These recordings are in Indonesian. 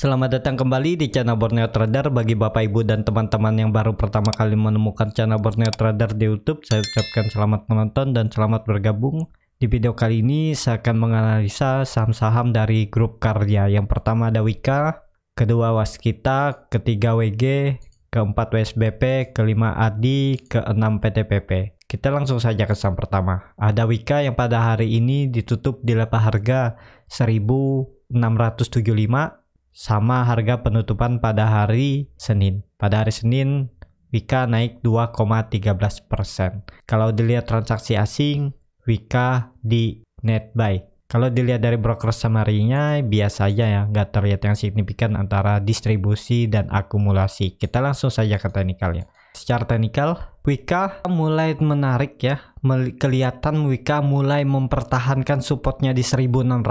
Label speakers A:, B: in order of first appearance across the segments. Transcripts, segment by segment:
A: Selamat datang kembali di channel Borneo Trader bagi Bapak Ibu dan teman-teman yang baru pertama kali menemukan channel Borneo Trader di YouTube. Saya ucapkan selamat menonton dan selamat bergabung. Di video kali ini saya akan menganalisa saham-saham dari grup karya. Yang pertama ada Wika, kedua Waskita, ketiga WG, keempat WSBP, kelima Adi, keenam PTPP. Kita langsung saja ke saham pertama. Ada Wika yang pada hari ini ditutup di level harga 1675 sama harga penutupan pada hari Senin. Pada hari Senin, Wika naik 2,13%. Kalau dilihat transaksi asing, Wika di net buy. Kalau dilihat dari broker summary biasa aja ya, nggak terlihat yang signifikan antara distribusi dan akumulasi. Kita langsung saja ke teknikalnya. Secara teknikal, Wika mulai menarik ya kelihatan Wika mulai mempertahankan supportnya di 1600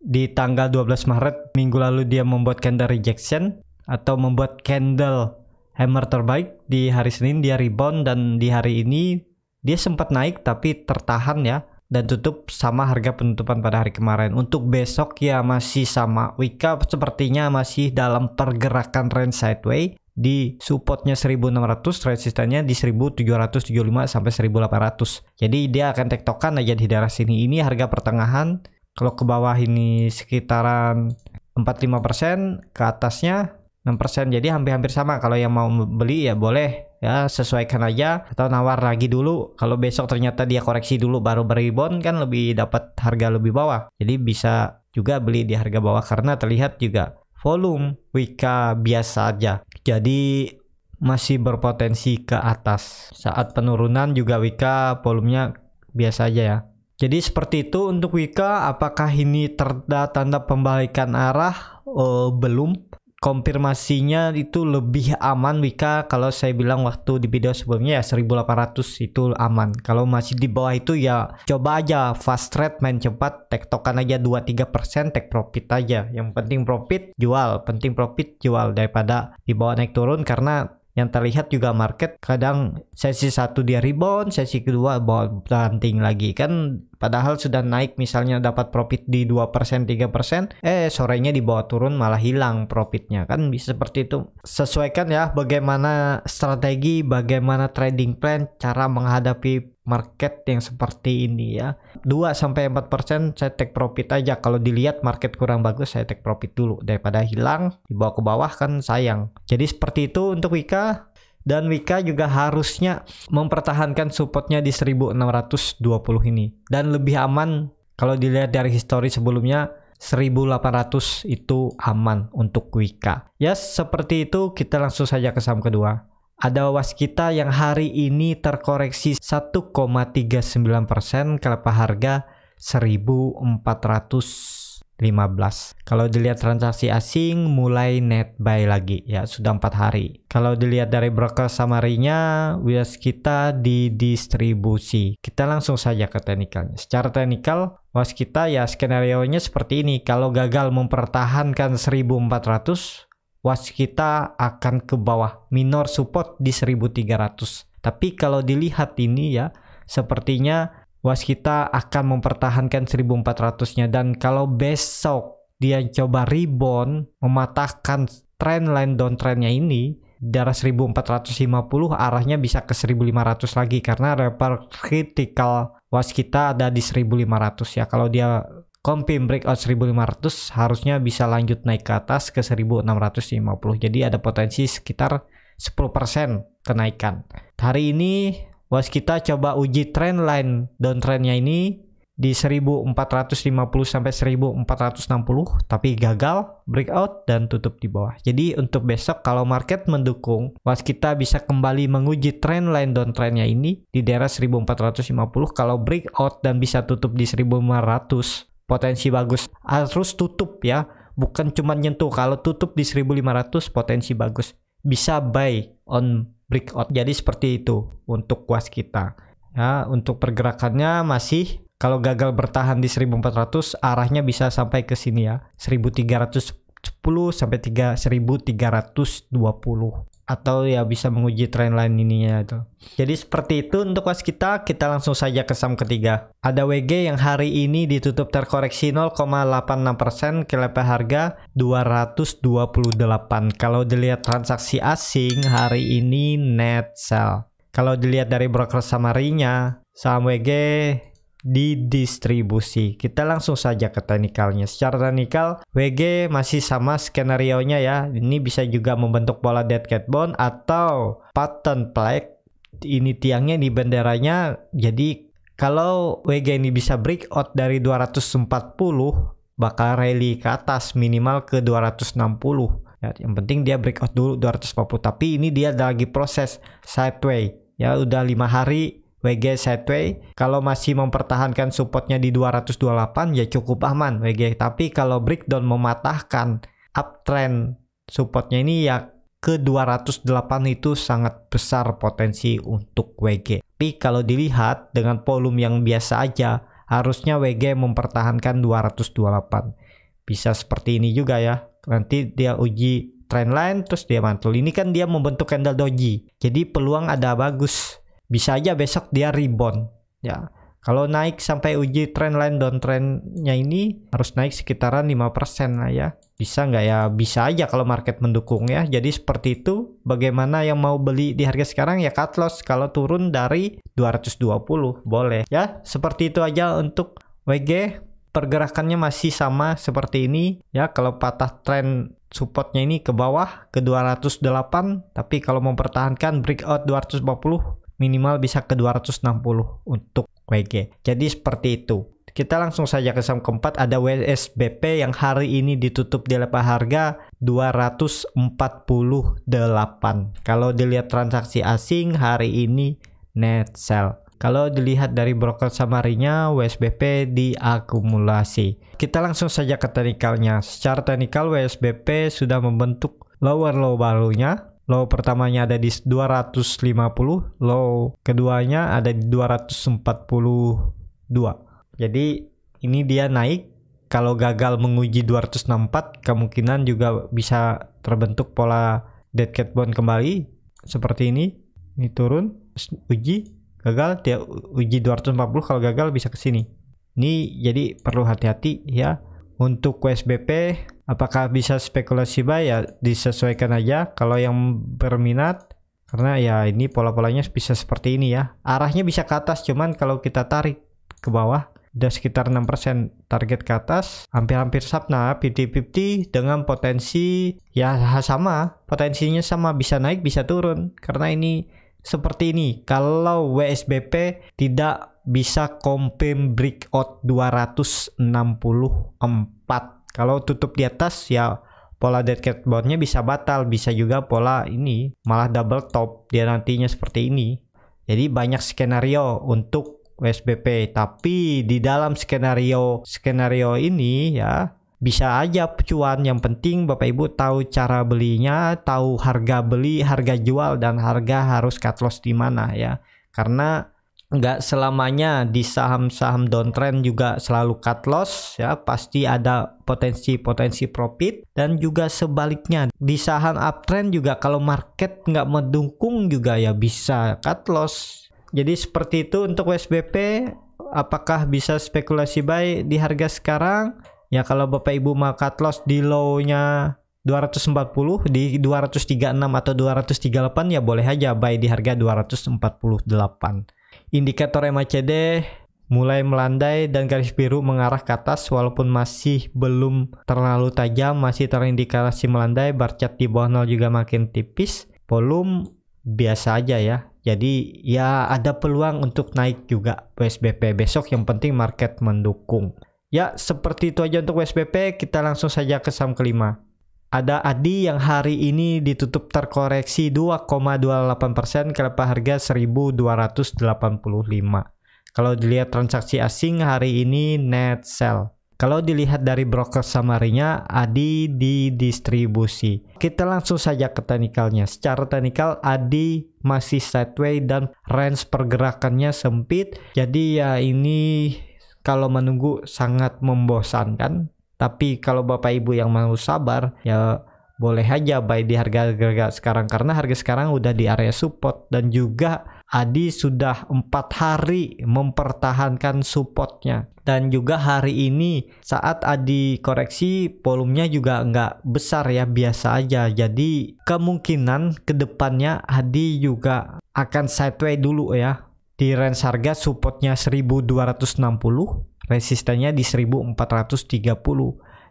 A: di tanggal 12 Maret minggu lalu dia membuat candle rejection atau membuat candle hammer terbaik di hari Senin dia rebound dan di hari ini dia sempat naik tapi tertahan ya dan tutup sama harga penutupan pada hari kemarin untuk besok ya masih sama Wika sepertinya masih dalam pergerakan range sideways di supportnya 1600 resistannya di 1775 sampai 1800 jadi dia akan tektokan aja di daerah sini ini harga pertengahan kalau ke bawah ini sekitaran 45% ke atasnya 6% jadi hampir-hampir sama kalau yang mau beli ya boleh ya sesuaikan aja atau nawar lagi dulu kalau besok ternyata dia koreksi dulu baru beribon kan lebih dapat harga lebih bawah jadi bisa juga beli di harga bawah karena terlihat juga volume Wika biasa aja jadi masih berpotensi ke atas. Saat penurunan juga Wika volumenya biasa aja ya. Jadi seperti itu untuk Wika, apakah ini terda tanda pembalikan arah? Oh, belum konfirmasinya itu lebih aman Wika kalau saya bilang waktu di video sebelumnya ya 1800 itu aman kalau masih di bawah itu ya coba aja fast trade main cepat tektokan aja 2-3% take profit aja yang penting profit jual penting profit jual daripada di bawah naik turun karena yang terlihat juga market kadang sesi satu dia rebound, sesi kedua ranting lagi kan padahal sudah naik misalnya dapat profit di 2% 3% eh sorenya dibawa turun malah hilang profitnya kan bisa seperti itu sesuaikan ya bagaimana strategi bagaimana trading plan cara menghadapi market yang seperti ini ya. 2 sampai 4% saya take profit aja. Kalau dilihat market kurang bagus saya take profit dulu daripada hilang dibawa ke bawah kan sayang. Jadi seperti itu untuk Wika dan Wika juga harusnya mempertahankan supportnya di 1620 ini dan lebih aman kalau dilihat dari histori sebelumnya 1800 itu aman untuk Wika. ya seperti itu kita langsung saja ke saham kedua. Ada waskita yang hari ini terkoreksi 1,39% kelepas harga 1415. Kalau dilihat transaksi asing mulai net buy lagi ya sudah empat hari. Kalau dilihat dari broker samarinya waskita di distribusi. Kita langsung saja ke teknikalnya. Secara teknikal waskita ya skenario nya seperti ini. Kalau gagal mempertahankan 1400 waskita kita akan ke bawah minor support di 1300 tapi kalau dilihat ini ya sepertinya waskita kita akan mempertahankan 1400 nya dan kalau besok dia coba rebound mematahkan trend line downtrendnya ini darah 1450 arahnya bisa ke 1500 lagi karena repair critical WAS kita ada di 1500 ya kalau dia Compim breakout 1500 harusnya bisa lanjut naik ke atas ke 1650. Jadi ada potensi sekitar 10% kenaikan. Hari ini was kita coba uji trend line downtrendnya ini di 1450 sampai 1460 tapi gagal breakout dan tutup di bawah. Jadi untuk besok kalau market mendukung was kita bisa kembali menguji trend line downtrendnya ini di daerah 1450 kalau breakout dan bisa tutup di 1500 potensi bagus harus ah, tutup ya bukan cuma nyentuh kalau tutup di 1500 potensi bagus bisa buy on breakout jadi seperti itu untuk kuas kita ya untuk pergerakannya masih kalau gagal bertahan di 1400 arahnya bisa sampai ke sini ya 1310 sampai 3320 atau ya bisa menguji trendline lain ininya itu. Jadi seperti itu untuk was kita, kita langsung saja ke saham ketiga. Ada WG yang hari ini ditutup terkoreksi 0,86% ke level harga 228. Kalau dilihat transaksi asing hari ini net sell. Kalau dilihat dari broker samarinya, saham WG di distribusi. Kita langsung saja ke teknikalnya. Secara teknikal, WG masih sama skenario nya ya. Ini bisa juga membentuk pola dead cat bone atau pattern plaque. Ini tiangnya, di benderanya. Jadi kalau WG ini bisa break out dari 240, bakal rally ke atas minimal ke 260. Ya, yang penting dia break out dulu 240. Tapi ini dia lagi proses sideway. Ya udah lima hari WG sideways kalau masih mempertahankan supportnya di 228 ya cukup aman WG tapi kalau breakdown mematahkan uptrend supportnya ini ya ke 208 itu sangat besar potensi untuk WG tapi kalau dilihat dengan volume yang biasa aja harusnya WG mempertahankan 228 bisa seperti ini juga ya nanti dia uji trendline terus dia mantul ini kan dia membentuk candle doji jadi peluang ada bagus bisa aja besok dia rebound ya kalau naik sampai uji trend line downtrendnya ini harus naik sekitaran 5% lah ya. Bisa nggak ya? Bisa aja kalau market mendukung ya. Jadi seperti itu bagaimana yang mau beli di harga sekarang ya cut loss kalau turun dari 220 boleh ya. Seperti itu aja untuk WG pergerakannya masih sama seperti ini ya kalau patah trend supportnya ini ke bawah ke 208 tapi kalau mempertahankan breakout 240 minimal bisa ke 260 untuk WG. Jadi seperti itu. Kita langsung saja ke saham keempat ada WSBP yang hari ini ditutup di level harga 248. Kalau dilihat transaksi asing hari ini net sell. Kalau dilihat dari broker samarinya, WSBP diakumulasi. Kita langsung saja ke teknikalnya. Secara teknikal, WSBP sudah membentuk lower low barunya Low pertamanya ada di 250, low keduanya ada di 242. Jadi ini dia naik kalau gagal menguji 264 kemungkinan juga bisa terbentuk pola dead cat bond kembali seperti ini. Ini turun, uji, gagal, dia uji 240 kalau gagal bisa ke sini. Ini jadi perlu hati-hati ya. Untuk USBP apakah bisa spekulasi buy ya disesuaikan aja kalau yang berminat karena ya ini pola-polanya bisa seperti ini ya. Arahnya bisa ke atas cuman kalau kita tarik ke bawah udah sekitar 6% target ke atas hampir-hampir sabna 50-50 dengan potensi ya sama potensinya sama bisa naik bisa turun karena ini seperti ini kalau WSBP tidak bisa compare breakout 264. Kalau tutup di atas ya pola dead cat boundnya bisa batal, bisa juga pola ini malah double top dia nantinya seperti ini. Jadi banyak skenario untuk WSBP tapi di dalam skenario skenario ini ya bisa aja cuan yang penting Bapak Ibu tahu cara belinya, tahu harga beli, harga jual dan harga harus cut loss di mana ya. Karena nggak selamanya di saham-saham downtrend juga selalu cut loss ya pasti ada potensi-potensi profit dan juga sebaliknya di saham uptrend juga kalau market nggak mendukung juga ya bisa cut loss jadi seperti itu untuk WSBP apakah bisa spekulasi buy di harga sekarang ya kalau Bapak Ibu mau cut loss di low-nya 240 di 236 atau 238 ya boleh aja buy di harga 248 Indikator MACD mulai melandai dan garis biru mengarah ke atas walaupun masih belum terlalu tajam, masih terindikasi melandai, bar chart di bawah nol juga makin tipis, volume biasa aja ya. Jadi ya ada peluang untuk naik juga WSBP besok yang penting market mendukung. Ya seperti itu aja untuk WSBP, kita langsung saja ke saham kelima. Ada Adi yang hari ini ditutup terkoreksi 2,28% ke harga 1285. Kalau dilihat transaksi asing hari ini net sell. Kalau dilihat dari broker samarinya, Adi didistribusi. Kita langsung saja ke teknikalnya. Secara teknikal, Adi masih sideways dan range pergerakannya sempit. Jadi ya ini kalau menunggu sangat membosankan tapi kalau Bapak Ibu yang mau sabar ya boleh aja buy di harga-harga sekarang karena harga sekarang udah di area support dan juga Adi sudah empat hari mempertahankan supportnya dan juga hari ini saat Adi koreksi volumenya juga nggak besar ya biasa aja jadi kemungkinan kedepannya Adi juga akan sideways dulu ya di range harga supportnya 1260 Resistennya di 1430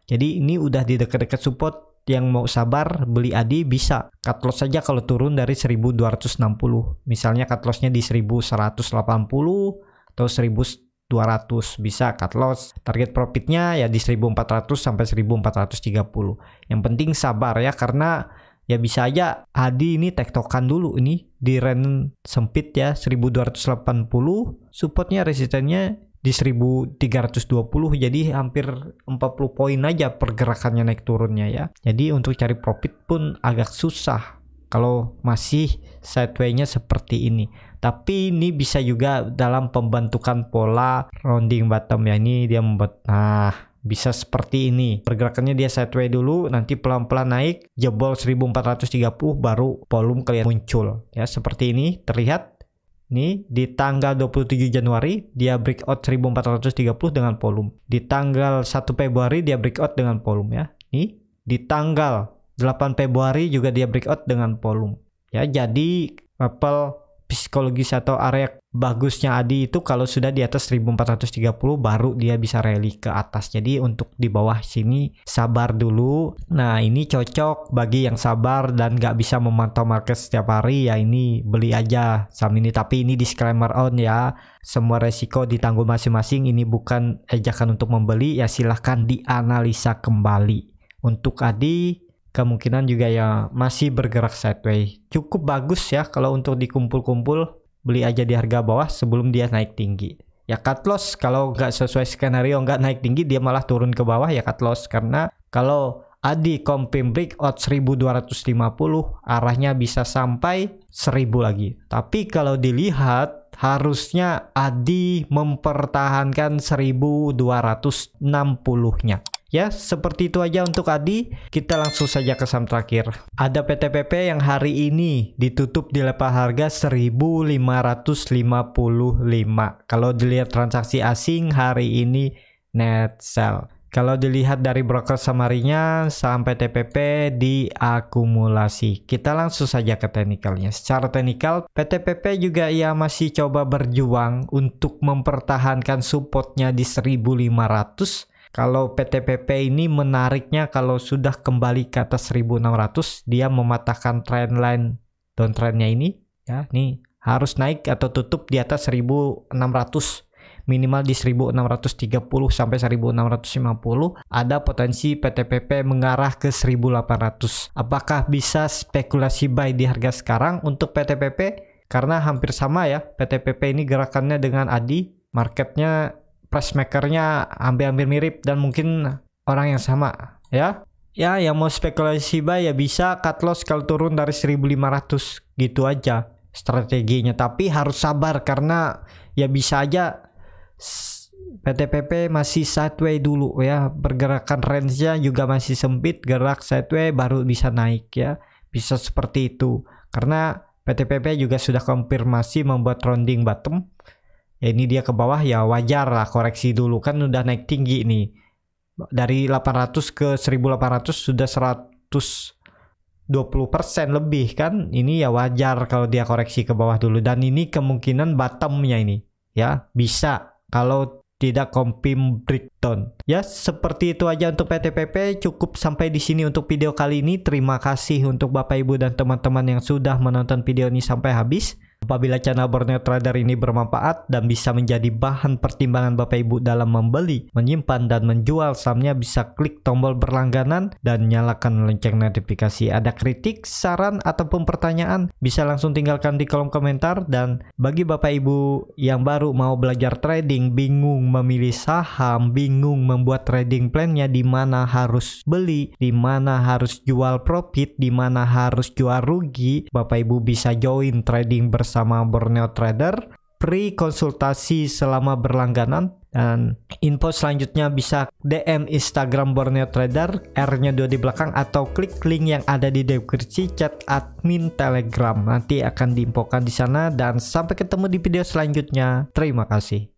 A: jadi ini udah di dekat-dekat support yang mau sabar beli adi bisa cut loss saja kalau turun dari 1260 misalnya cut lossnya di 1180 atau 1200 bisa cut loss target profitnya ya di 1400 sampai 1430 yang penting sabar ya karena ya bisa aja Adi ini tektokan dulu ini di range sempit ya 1280 supportnya resistennya di 1320 jadi hampir 40 poin aja pergerakannya naik turunnya ya jadi untuk cari profit pun agak susah kalau masih sideway-nya seperti ini tapi ini bisa juga dalam pembentukan pola rounding bottom ya ini dia membuat nah bisa seperti ini pergerakannya dia sideway dulu nanti pelan-pelan naik jebol 1430 baru volume kelihatan muncul ya seperti ini terlihat Nih, di tanggal 27 Januari dia breakout 1430 dengan volume. Di tanggal 1 Februari dia breakout dengan volume ya. Nih, di tanggal 8 Februari juga dia breakout dengan volume. Ya, jadi Apple psikologis atau area bagusnya Adi itu kalau sudah di atas 1430 baru dia bisa rally ke atas. Jadi untuk di bawah sini sabar dulu. Nah ini cocok bagi yang sabar dan nggak bisa memantau market setiap hari ya ini beli aja saham ini. Tapi ini disclaimer on ya. Semua resiko ditanggung masing-masing. Ini bukan ejakan untuk membeli ya silahkan dianalisa kembali. Untuk Adi kemungkinan juga ya masih bergerak sideways. Cukup bagus ya kalau untuk dikumpul-kumpul beli aja di harga bawah sebelum dia naik tinggi. Ya cut loss kalau nggak sesuai skenario nggak naik tinggi dia malah turun ke bawah ya cut loss karena kalau Adi Compim Break out 1250 arahnya bisa sampai 1000 lagi. Tapi kalau dilihat harusnya Adi mempertahankan 1260-nya. Ya, seperti itu aja untuk Adi. Kita langsung saja ke saham terakhir. Ada PTPP yang hari ini ditutup di level harga 1555. Kalau dilihat transaksi asing hari ini net sell. Kalau dilihat dari broker samarinya saham PTPP diakumulasi. Kita langsung saja ke teknikalnya. Secara teknikal, PTPP juga ia masih coba berjuang untuk mempertahankan supportnya di 1500 kalau PTPP ini menariknya kalau sudah kembali ke atas 1600 dia mematahkan trendline downtrendnya ini ya nih harus naik atau tutup di atas 1600 minimal di 1630 sampai 1650 ada potensi PTPP mengarah ke 1800 apakah bisa spekulasi buy di harga sekarang untuk PTPP karena hampir sama ya PTPP ini gerakannya dengan ADI marketnya makernya hampir-hampir mirip dan mungkin orang yang sama ya ya yang mau spekulasi buy ya bisa cut loss kalau turun dari 1500 gitu aja strateginya tapi harus sabar karena ya bisa aja PTPP masih sideways dulu ya pergerakan range-nya juga masih sempit gerak sideways baru bisa naik ya bisa seperti itu karena PTPP juga sudah konfirmasi membuat rounding bottom ya ini dia ke bawah ya wajar lah koreksi dulu kan udah naik tinggi nih dari 800 ke 1800 sudah 120 persen lebih kan ini ya wajar kalau dia koreksi ke bawah dulu dan ini kemungkinan bottomnya ini ya bisa kalau tidak kompim breakdown. Ya, seperti itu aja untuk PTPP. Cukup sampai di sini untuk video kali ini. Terima kasih untuk Bapak Ibu dan teman-teman yang sudah menonton video ini sampai habis. Apabila channel Borneo Trader ini bermanfaat dan bisa menjadi bahan pertimbangan Bapak Ibu dalam membeli, menyimpan, dan menjual sahamnya bisa klik tombol berlangganan dan nyalakan lonceng notifikasi. Ada kritik, saran, ataupun pertanyaan bisa langsung tinggalkan di kolom komentar dan bagi Bapak Ibu yang baru mau belajar trading, bingung memilih saham, bingung membuat trading plannya di mana harus beli, di mana harus jual profit, di mana harus jual rugi, Bapak Ibu bisa join trading bersama bersama Borneo Trader, pre konsultasi selama berlangganan dan info selanjutnya bisa DM Instagram Borneo Trader R-nya dua di belakang atau klik link yang ada di deskripsi chat admin Telegram nanti akan diinfokan di sana dan sampai ketemu di video selanjutnya terima kasih